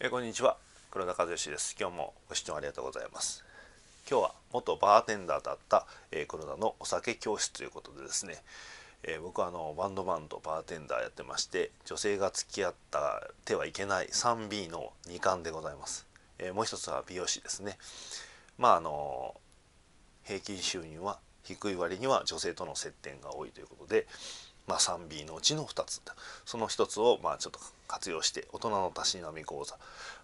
えこんにちは黒田和義です今日もご視聴ありがとうございます今日は元バーテンダーだった、えー、黒田のお酒教室ということでですね、えー、僕はあのバンドマンとバーテンダーやってまして女性が付き合った手はいけない 3B の2巻でございます、えー、もう一つは美容師ですねまああの平均収入は低い割には女性との接点が多いということでまあ、3B のうちの2つその1つをまあちょっと活用して大人のたしなみ講座、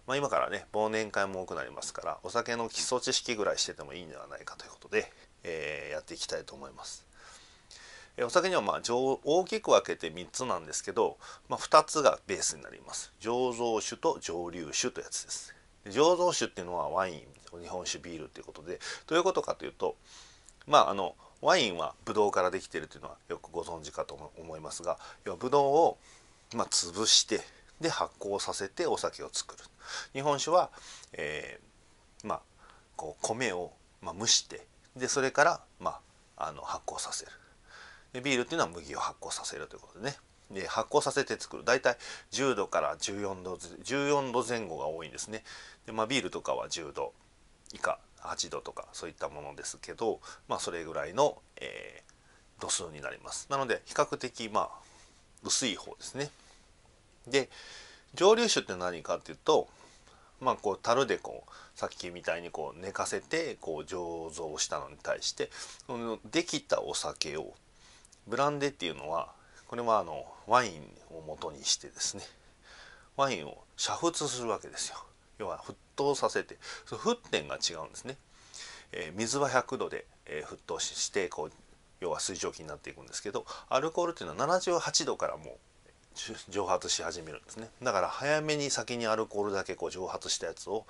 まあ、今からね忘年会も多くなりますからお酒の基礎知識ぐらいしててもいいんではないかということで、えー、やっていきたいと思います。えお酒にはまあ大きく分けて3つなんですけど、まあ、2つがベースになります。醸造酒と蒸留酒というやつです。醸造酒っていうのはワイン日本酒ビールっていうことでどういうことかというとまああのワインはブドウからできてるというのはよくご存知かと思いますが要はブドウをま潰してで発酵させてお酒を作る日本酒は、えー、まあ、こう米を、ま蒸してでそれから、まあ、あの発酵させるでビールっていうのは麦を発酵させるということでねで発酵させて作る大体10度から14度14度前後が多いんですねで、まあ、ビールとかは10度以下8度とかそういったものですけど、まあ、それぐらいの、えー、度数になります。なので比較的まあ薄い方ですね。で蒸留酒って何かっていうと、まあ、こう樽でこうさっきみたいにこう寝かせてこう醸造したのに対してそのできたお酒をブランデっていうのはこれはあのワインを元にしてですねワインを煮沸するわけですよ。要は沸騰させてその沸点が違うんですね。えー、水は100度で、えー、沸騰してこう要は水蒸気になっていくんですけどアルコールっていうのは78度からもう蒸発し始めるんですねだから早めに先にアルコールだけこう蒸発したやつを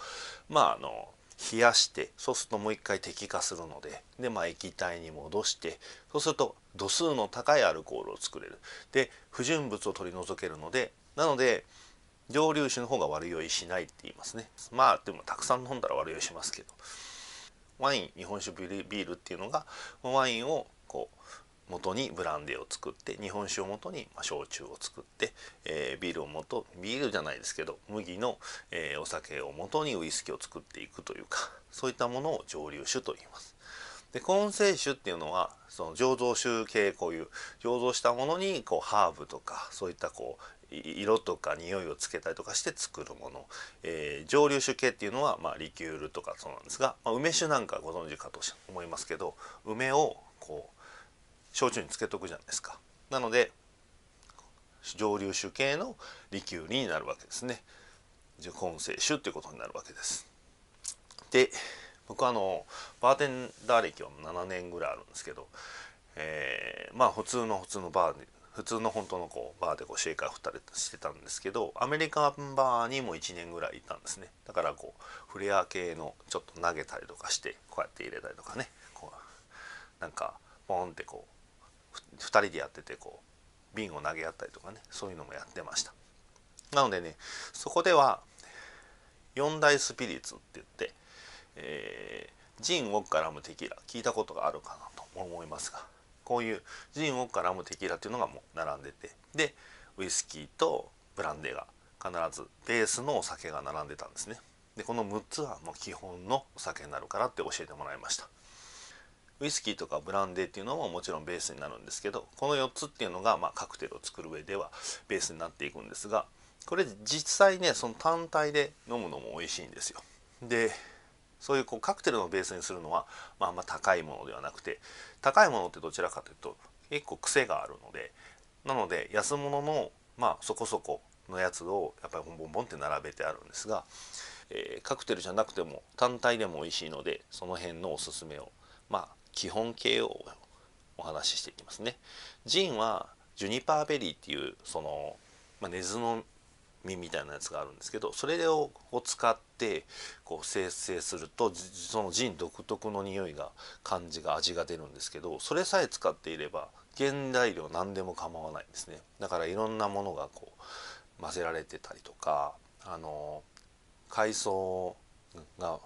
まああの冷やしてそうするともう一回滴下するのでで、まあ、液体に戻してそうすると度数の高いアルコールを作れるで不純物を取り除けるのでなので蒸留酒の方が悪酔いしないって言いますねまあでもたくさん飲んだら悪酔いしますけどワイン日本酒ビールっていうのがワインをこう元にブランデーを作って日本酒を元に焼酎を作って、えー、ビールを元ビールじゃないですけど麦の、えー、お酒を元にウイスキーを作っていくというかそういったものを蒸留酒と言います。で根性酒っていうのはその醸造酒系こういう醸造したものにこうハーブとかそういったこう、色とか匂いをつけたりとかして作るもの、えー、蒸留酒系っていうのは、まあ、リキュールとかそうなんですが、まあ、梅酒なんかご存知かと思いますけど梅をこう焼酎につけとくじゃないですか。なので蒸留酒系のリキュールになるわけですね。根性酒っていうことになるわけです。で僕あのバーテンダー歴は7年ぐらいあるんですけど、えー、まあ普通の普通のバー普通の本当のこうバーでこうシェイカー振ったりしてたんですけどアメリカンバーにも1年ぐらいいたんですねだからこうフレア系のちょっと投げたりとかしてこうやって入れたりとかねこうなんかポンってこう2人でやっててこう瓶を投げ合ったりとかねそういうのもやってましたなのでねそこでは四大スピリッツって言って、えー、ジン・ウォッカ・ラム・テキーラ聞いたことがあるかなと思いますがこういうジンをラムテキーラっていうのがもう並んでてでウイスキーとブランデーが必ずベースのお酒が並んでたんですねでこの6つはもう基本のお酒になるからって教えてもらいましたウイスキーとかブランデーっていうのももちろんベースになるんですけどこの4つっていうのがまカクテルを作る上ではベースになっていくんですがこれ実際ねその単体で飲むのも美味しいんですよでそういうこうカクテルのベースにするのは、まあ、んま高いものではなくて高いものってどちらかというと結構癖があるのでなので安物のまあそこそこのやつをやっぱりボンボンボンって並べてあるんですが、えー、カクテルじゃなくても単体でも美味しいのでその辺のおすすめをまあ基本形をお話ししていきますね。ジンはジュニパーベリーっていうその、まあ、根津の実みたいなやつがあるんですけどそれを使ってこう生成するとそのジン独特の匂いが感じが味が出るんですけどそれさえ使っていれば原材料何でも構わないんですねだからいろんなものがこう混ぜられてたりとかあの海藻が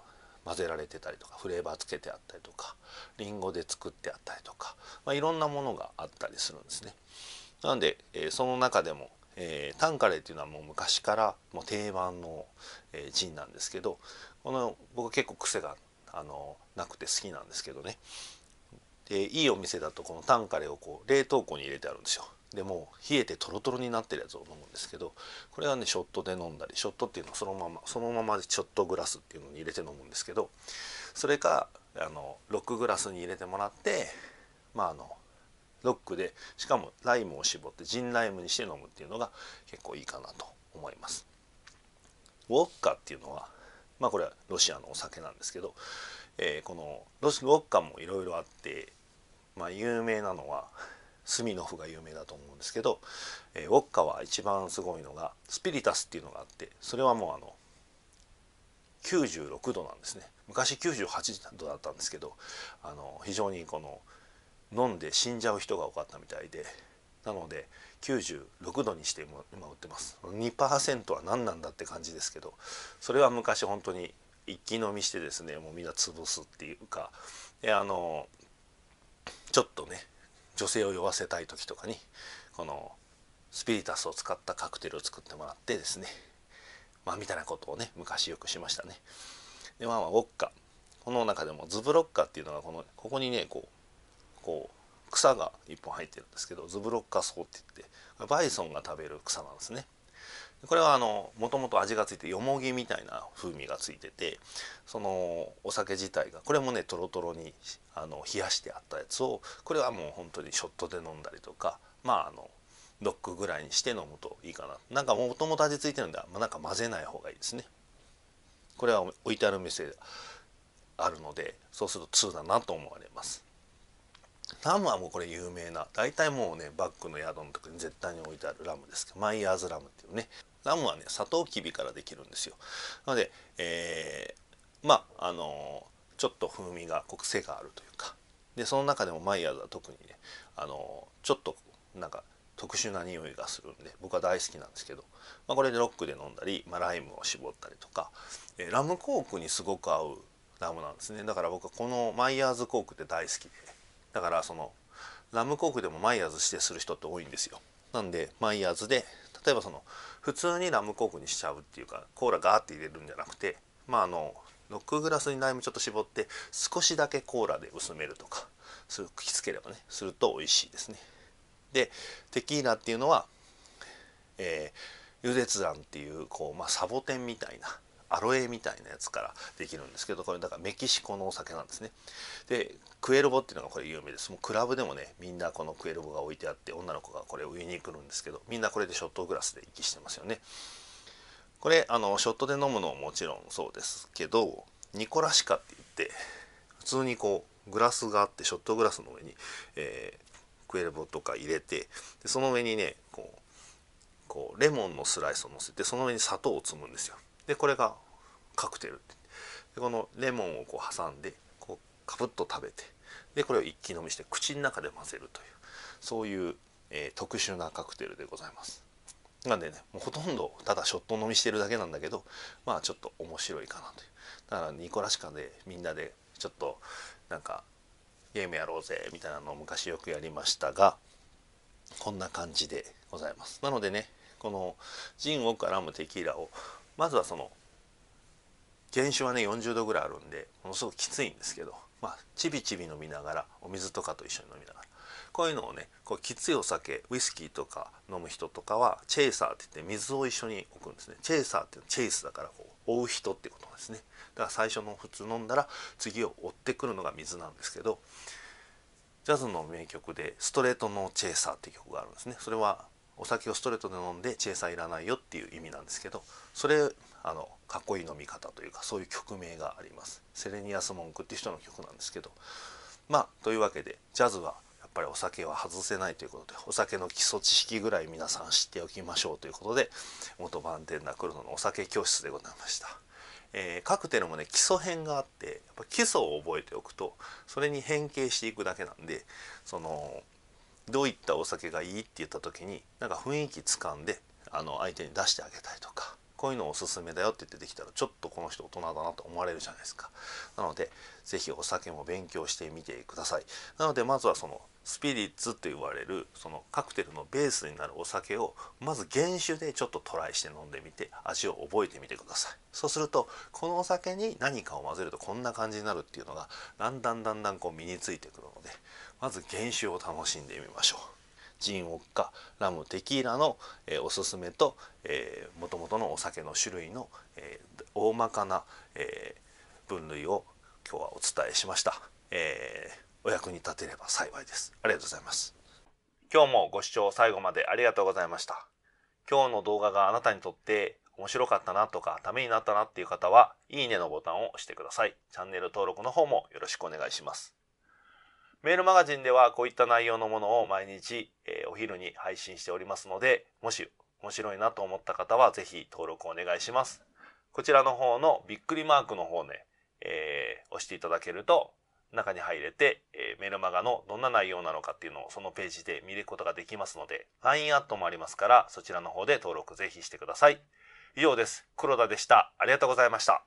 混ぜられてたりとかフレーバーつけてあったりとかりんごで作ってあったりとか、まあ、いろんなものがあったりするんですね。なんで、えー、その中でもえー、タンカレーっていうのはもう昔からもう定番の、えー、ジンなんですけどこの僕結構癖があのなくて好きなんですけどねでいいお店だとこのタンカレーをこう冷凍庫に入れてあるんですよでも冷えてトロトロになってるやつを飲むんですけどこれはねショットで飲んだりショットっていうのはそのままそのままでショットグラスっていうのに入れて飲むんですけどそれかあの6グラスに入れてもらってまああのロックでしかもライムを絞ってジンライムにして飲むっていうのが結構いいかなと思います。ウォッカっていうのはまあこれはロシアのお酒なんですけど、えー、このロスウォッカもいろいろあって、まあ、有名なのはスミノフが有名だと思うんですけど、えー、ウォッカは一番すごいのがスピリタスっていうのがあってそれはもうあの96度なんですね昔98度だったんですけどあの非常にこの飲んで死んじゃう人が多かったみたいでなので96度にして今売ってます2%は何なんだって感じですけどそれは昔本当に一気飲みしてですねもうみんな潰すっていうかであのちょっとね女性を酔わせたい時とかにこのスピリタスを使ったカクテルを作ってもらってですねまあみたいなことをね昔よくしましたね。でまあまあウォッカこの中でもズブロッカっていうのがこのここにねこうこう草が1本入ってるんですけどズブロッカソって言ってバイソンが食べる草なんですね。これはあのもともと味がついてよもぎみたいな風味がついててそのお酒自体がこれもねとろとろにあの冷やしてあったやつをこれはもう本当にショットで飲んだりとかまああのドッグぐらいにして飲むといいかななんかもともと味付いてるんで、まあ、なんか混ぜない方がいいですねこれは置いてある店あるのでそうすると通だなと思われますラムはもうこれ有名な大体もうねバッグの宿のとこに絶対に置いてあるラムですけどマイヤーズラムっていうねラムはねサトウキビからできるんですよなので、えー、まああのー、ちょっと風味が癖があるというかでその中でもマイヤーズは特にねあのー、ちょっとなんか特殊な匂いがするんで僕は大好きなんですけど、まあ、これでロックで飲んだり、まあ、ライムを絞ったりとか、えー、ラムコークにすごく合うラムなんですねだから僕はこのマイヤーズコークって大好きでだからそのラムコークでもマイヤーズ指定する人って多いんですよなんでマイヤーズで例えばその普通にラムコークにしちゃうっていうかコーラガーって入れるんじゃなくてまああのノックグラスにライムちょっと絞って少しだけコーラで薄めるとかすぐきつければねすると美味しいですねでテキーラっていうのは、えー、ユ庵っていうこう、まあ、サボテンみたいなアロエみたいなやつからできるんですけどこれだからメキシコのお酒なんですねでクエルボっていうのがこれ有名ですもうクラブでもねみんなこのクエルボが置いてあって女の子がこれ上に来るんですけどみんなこれでショットグラスで息してますよねこれあのショットで飲むのももちろんそうですけどニコラシカって言って普通にこうグラスがあってショットグラスの上に、えー、クエルボとか入れてでその上にねこうこうレモンのスライスをのせてその上に砂糖を積むんですよでこれがカクテルでこのレモンをこう挟んでこうカぶッと食べてでこれを一気飲みして口の中で混ぜるというそういう、えー、特殊なカクテルでございます。なんでねもうほとんどただショット飲みしてるだけなんだけどまあちょっと面白いかなというだからニコラシカでみんなでちょっとなんかゲームやろうぜみたいなのを昔よくやりましたがこんな感じでございますなのでねこのジンをラムテキーラをまずはその原酒はね40度ぐらいあるんでものすごくきついんですけどまあちびちび飲みながらお水とかと一緒に飲みながらこういうのをねこうきついお酒ウイスキーとか飲む人とかはチェイサーって言って水を一緒に置くんですねチェイサーってチェイスだからこう追う人ってことなんですねだから最初の普通飲んだら次を追ってくるのが水なんですけどジャズの名曲で「ストレートのチェイサー」っていう曲があるんですねそれはお酒をストレートで飲んでチェイサーいらないよっていう意味なんですけどそれあのかっこいい飲み方というかそういう曲名がありますセレニアス・モンクっていう人の曲なんですけどまあというわけでジャズはやっぱりお酒は外せないということでお酒の基礎知識ぐらい皆さん知っておきましょうということで元バンテンダクルノのお酒教室でございました。えー、カクテルもね基礎編があってやっぱ基礎を覚えておくとそれに変形していくだけなんでそのどういったお酒がいいって言った時になんか雰囲気つかんであの相手に出してあげたりとかこういうのおすすめだよって言ってできたらちょっとこの人大人だなと思われるじゃないですかなので是非お酒も勉強してみてくださいなのでまずはそのスピリッツと言われるそのカクテルのベースになるお酒をまず原酒でちょっとトライして飲んでみて味を覚えてみてくださいそうするとこのお酒に何かを混ぜるとこんな感じになるっていうのがだんだんだんだんこう身についてくるのでまず原酒を楽しんでみましょうジンオッカラムテキーラの、えー、おすすめともともとのお酒の種類の、えー、大まかな、えー、分類を今日はお伝えしました、えー、お役に立てれば幸いですありがとうございます今日もご視聴最後までありがとうございました今日の動画があなたにとって面白かったなとかためになったなっていう方は、いいねのボタンを押してください。チャンネル登録の方もよろしくお願いします。メールマガジンではこういった内容のものを毎日、えー、お昼に配信しておりますので、もし面白いなと思った方はぜひ登録お願いします。こちらの方のびっくりマークの方ね、えー、押していただけると中に入れて、えー、メルマガのどんな内容なのかっていうのをそのページで見ることができますので、LINE アットもありますから、そちらの方で登録ぜひしてください。以上です。黒田でした。ありがとうございました。